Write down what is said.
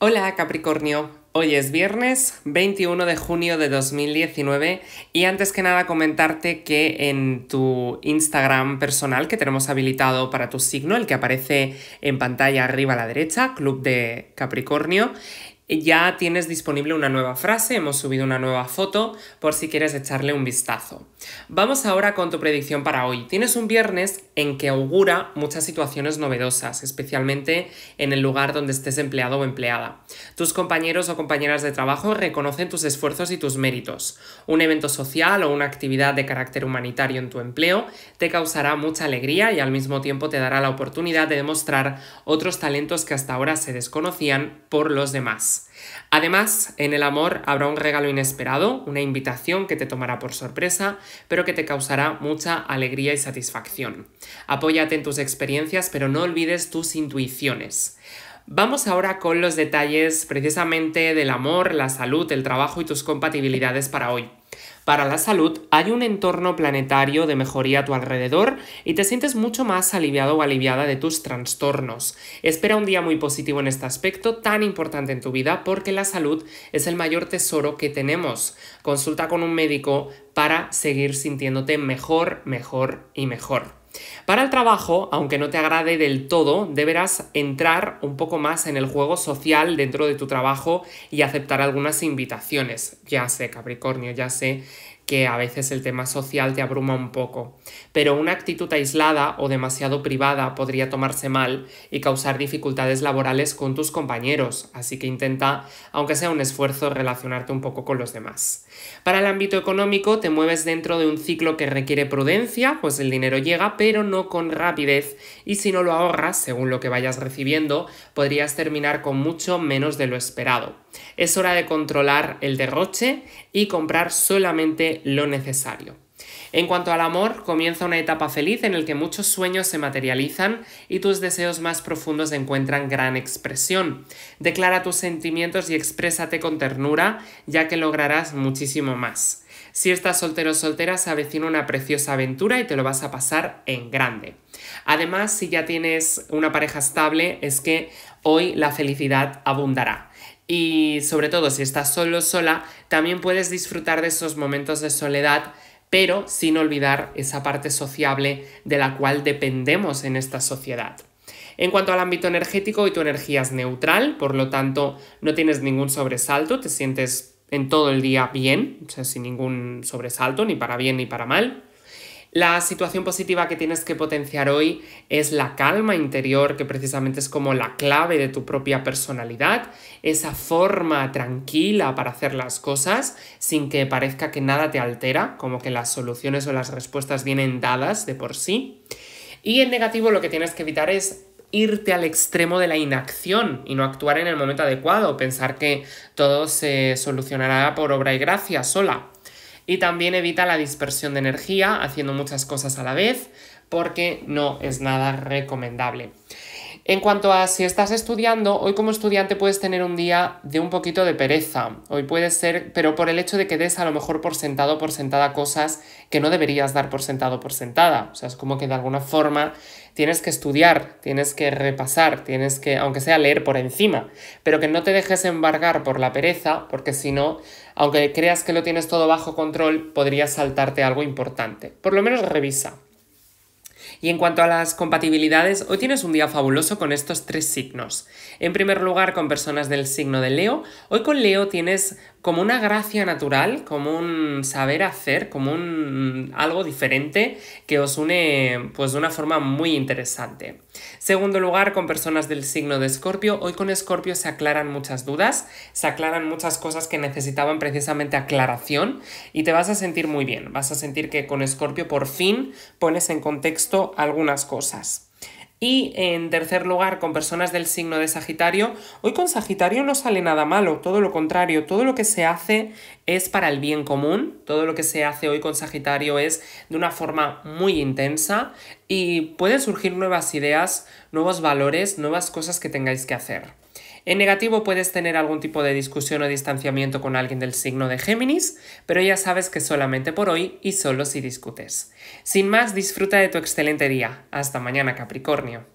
Hola Capricornio, hoy es viernes 21 de junio de 2019 y antes que nada comentarte que en tu Instagram personal que tenemos habilitado para tu signo, el que aparece en pantalla arriba a la derecha, Club de Capricornio, eh, ya tienes disponible una nueva frase, hemos subido una nueva foto por si quieres echarle un vistazo. Vamos ahora con tu predicción para hoy. Tienes un viernes en que augura muchas situaciones novedosas, especialmente en el lugar donde estés empleado o empleada. Tus compañeros o compañeras de trabajo reconocen tus esfuerzos y tus méritos. Un evento social o una actividad de carácter humanitario en tu empleo te causará mucha alegría y al mismo tiempo te dará la oportunidad de demostrar otros talentos que hasta ahora se desconocían por los demás. Además, en el amor habrá un regalo inesperado, una invitación que te tomará por sorpresa, pero que te causará mucha alegría y satisfacción. Apóyate en tus experiencias, pero no olvides tus intuiciones. Vamos ahora con los detalles precisamente del amor, la salud, el trabajo y tus compatibilidades para hoy. Para la salud hay un entorno planetario de mejoría a tu alrededor y te sientes mucho más aliviado o aliviada de tus trastornos. Espera un día muy positivo en este aspecto tan importante en tu vida porque la salud es el mayor tesoro que tenemos. Consulta con un médico para seguir sintiéndote mejor, mejor y mejor. Para el trabajo, aunque no te agrade del todo, deberás entrar un poco más en el juego social dentro de tu trabajo y aceptar algunas invitaciones. Ya sé, Capricornio, ya sé que a veces el tema social te abruma un poco, pero una actitud aislada o demasiado privada podría tomarse mal y causar dificultades laborales con tus compañeros, así que intenta, aunque sea un esfuerzo, relacionarte un poco con los demás. Para el ámbito económico te mueves dentro de un ciclo que requiere prudencia, pues el dinero llega, pero no con rapidez, y si no lo ahorras, según lo que vayas recibiendo, podrías terminar con mucho menos de lo esperado. Es hora de controlar el derroche y comprar solamente lo necesario. En cuanto al amor, comienza una etapa feliz en la que muchos sueños se materializan y tus deseos más profundos encuentran gran expresión. Declara tus sentimientos y exprésate con ternura, ya que lograrás muchísimo más. Si estás soltero o soltera, se avecina una preciosa aventura y te lo vas a pasar en grande. Además, si ya tienes una pareja estable, es que hoy la felicidad abundará. Y sobre todo si estás solo sola, también puedes disfrutar de esos momentos de soledad, pero sin olvidar esa parte sociable de la cual dependemos en esta sociedad. En cuanto al ámbito energético, hoy tu energía es neutral, por lo tanto no tienes ningún sobresalto, te sientes en todo el día bien, o sea, sin ningún sobresalto, ni para bien ni para mal. La situación positiva que tienes que potenciar hoy es la calma interior, que precisamente es como la clave de tu propia personalidad, esa forma tranquila para hacer las cosas sin que parezca que nada te altera, como que las soluciones o las respuestas vienen dadas de por sí. Y en negativo lo que tienes que evitar es irte al extremo de la inacción y no actuar en el momento adecuado, pensar que todo se solucionará por obra y gracia sola y también evita la dispersión de energía haciendo muchas cosas a la vez porque no es nada recomendable. En cuanto a si estás estudiando, hoy como estudiante puedes tener un día de un poquito de pereza. Hoy puede ser, pero por el hecho de que des a lo mejor por sentado por sentada cosas que no deberías dar por sentado por sentada. O sea, es como que de alguna forma tienes que estudiar, tienes que repasar, tienes que, aunque sea leer por encima, pero que no te dejes embargar por la pereza, porque si no, aunque creas que lo tienes todo bajo control, podría saltarte algo importante. Por lo menos revisa. Y en cuanto a las compatibilidades, hoy tienes un día fabuloso con estos tres signos. En primer lugar, con personas del signo de Leo. Hoy con Leo tienes como una gracia natural, como un saber hacer, como un algo diferente que os une pues de una forma muy interesante. Segundo lugar, con personas del signo de Escorpio, hoy con Escorpio se aclaran muchas dudas, se aclaran muchas cosas que necesitaban precisamente aclaración y te vas a sentir muy bien, vas a sentir que con Escorpio por fin pones en contexto algunas cosas. Y en tercer lugar, con personas del signo de Sagitario, hoy con Sagitario no sale nada malo, todo lo contrario, todo lo que se hace es para el bien común, todo lo que se hace hoy con Sagitario es de una forma muy intensa y pueden surgir nuevas ideas, nuevos valores, nuevas cosas que tengáis que hacer. En negativo puedes tener algún tipo de discusión o distanciamiento con alguien del signo de Géminis, pero ya sabes que solamente por hoy y solo si discutes. Sin más, disfruta de tu excelente día. Hasta mañana, Capricornio.